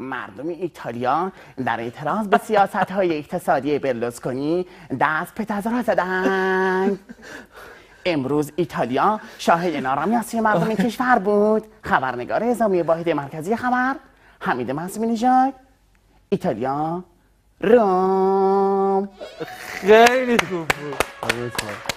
مردم ایتالیا در اعتراض به سیاست های اقتصادی کنی دست به را زدن امروز ایتالیا شاهد نارامیاسی مردم کشور بود خبرنگار ازامی واحد مرکزی خبر حمید مصمی نژاد ایتالیا روم خیلی خوب بود آره،